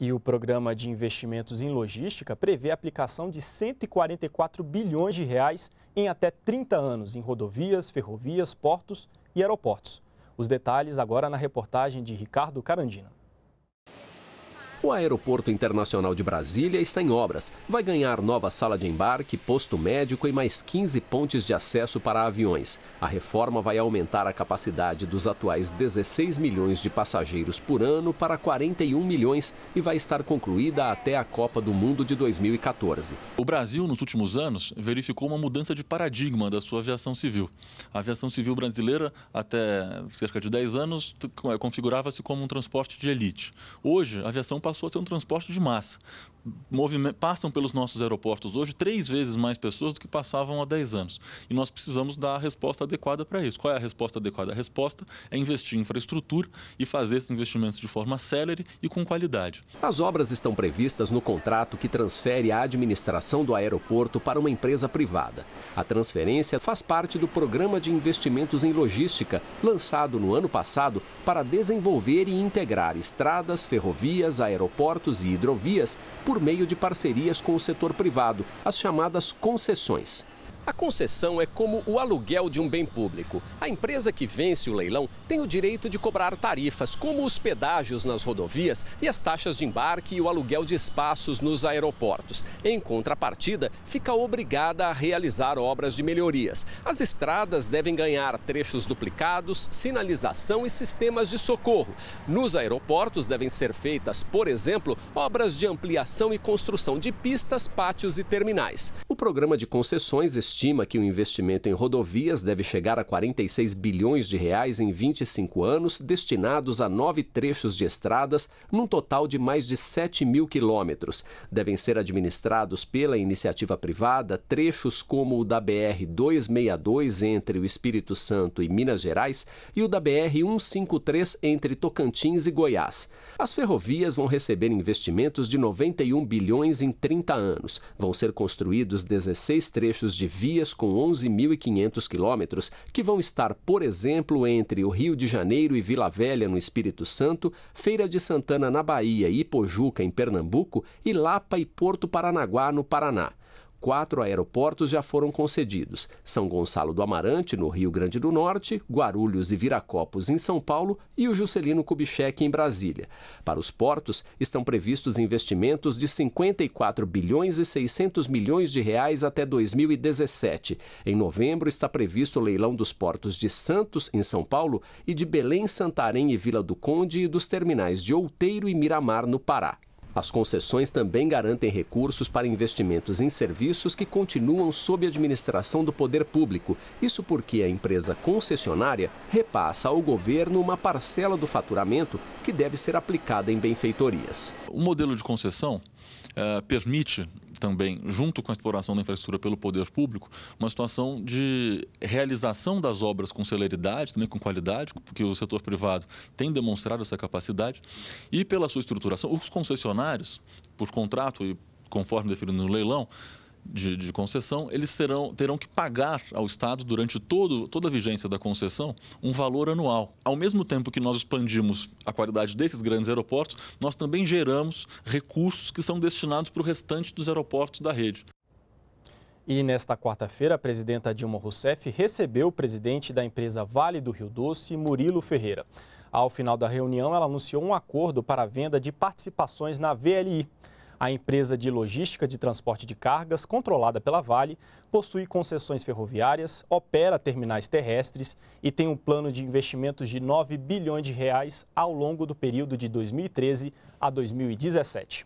E o Programa de Investimentos em Logística prevê a aplicação de 144 bilhões de reais em até 30 anos em rodovias, ferrovias, portos e aeroportos. Os detalhes agora na reportagem de Ricardo Carandina. O Aeroporto Internacional de Brasília está em obras. Vai ganhar nova sala de embarque, posto médico e mais 15 pontes de acesso para aviões. A reforma vai aumentar a capacidade dos atuais 16 milhões de passageiros por ano para 41 milhões e vai estar concluída até a Copa do Mundo de 2014. O Brasil, nos últimos anos, verificou uma mudança de paradigma da sua aviação civil. A aviação civil brasileira, até cerca de 10 anos, configurava-se como um transporte de elite. Hoje, a aviação passou a ser um transporte de massa. passam pelos nossos aeroportos hoje três vezes mais pessoas do que passavam há 10 anos. E nós precisamos dar a resposta adequada para isso. Qual é a resposta adequada? A resposta é investir em infraestrutura e fazer esses investimentos de forma célere e com qualidade. As obras estão previstas no contrato que transfere a administração do aeroporto para uma empresa privada. A transferência faz parte do Programa de Investimentos em Logística, lançado no ano passado para desenvolver e integrar estradas, ferrovias, aeroportos aeroportos e hidrovias por meio de parcerias com o setor privado, as chamadas concessões. A concessão é como o aluguel de um bem público. A empresa que vence o leilão tem o direito de cobrar tarifas, como os pedágios nas rodovias e as taxas de embarque e o aluguel de espaços nos aeroportos. Em contrapartida, fica obrigada a realizar obras de melhorias. As estradas devem ganhar trechos duplicados, sinalização e sistemas de socorro. Nos aeroportos devem ser feitas, por exemplo, obras de ampliação e construção de pistas, pátios e terminais programa de concessões estima que o investimento em rodovias deve chegar a 46 bilhões de reais em 25 anos, destinados a nove trechos de estradas, num total de mais de 7 mil quilômetros. Devem ser administrados pela iniciativa privada trechos como o da BR 262 entre o Espírito Santo e Minas Gerais e o da BR 153 entre Tocantins e Goiás. As ferrovias vão receber investimentos de 91 bilhões em 30 anos. Vão ser construídos 16 trechos de vias com 11.500 quilômetros, que vão estar, por exemplo, entre o Rio de Janeiro e Vila Velha, no Espírito Santo, Feira de Santana, na Bahia, e Ipojuca, em Pernambuco, e Lapa e Porto Paranaguá, no Paraná. Quatro aeroportos já foram concedidos: São Gonçalo do Amarante, no Rio Grande do Norte, Guarulhos e Viracopos, em São Paulo, e o Juscelino Kubitschek, em Brasília. Para os portos, estão previstos investimentos de 54 bilhões e 600 milhões de reais até 2017. Em novembro, está previsto o leilão dos portos de Santos, em São Paulo, e de Belém, Santarém e Vila do Conde e dos terminais de Outeiro e Miramar, no Pará. As concessões também garantem recursos para investimentos em serviços que continuam sob administração do poder público. Isso porque a empresa concessionária repassa ao governo uma parcela do faturamento que deve ser aplicada em benfeitorias. O modelo de concessão eh, permite também, junto com a exploração da infraestrutura pelo poder público, uma situação de realização das obras com celeridade, também com qualidade, porque o setor privado tem demonstrado essa capacidade, e pela sua estruturação. Os concessionários, por contrato e conforme definido no leilão, de, de, concessão, eles terão, terão que pagar ao Estado, durante todo, toda a vigência da concessão, um valor anual. Ao mesmo tempo que nós expandimos a qualidade desses grandes aeroportos, nós também geramos recursos que são destinados para o restante dos aeroportos da rede. E nesta quarta-feira, a presidenta Dilma Rousseff recebeu o presidente da empresa Vale do Rio Doce, Murilo Ferreira. Ao final da reunião, ela anunciou um acordo para a venda de participações na VLI. A empresa de logística de transporte de cargas, controlada pela Vale, possui concessões ferroviárias, opera terminais terrestres e tem um plano de investimentos de 9 bilhões de reais ao longo do período de 2013 a 2017.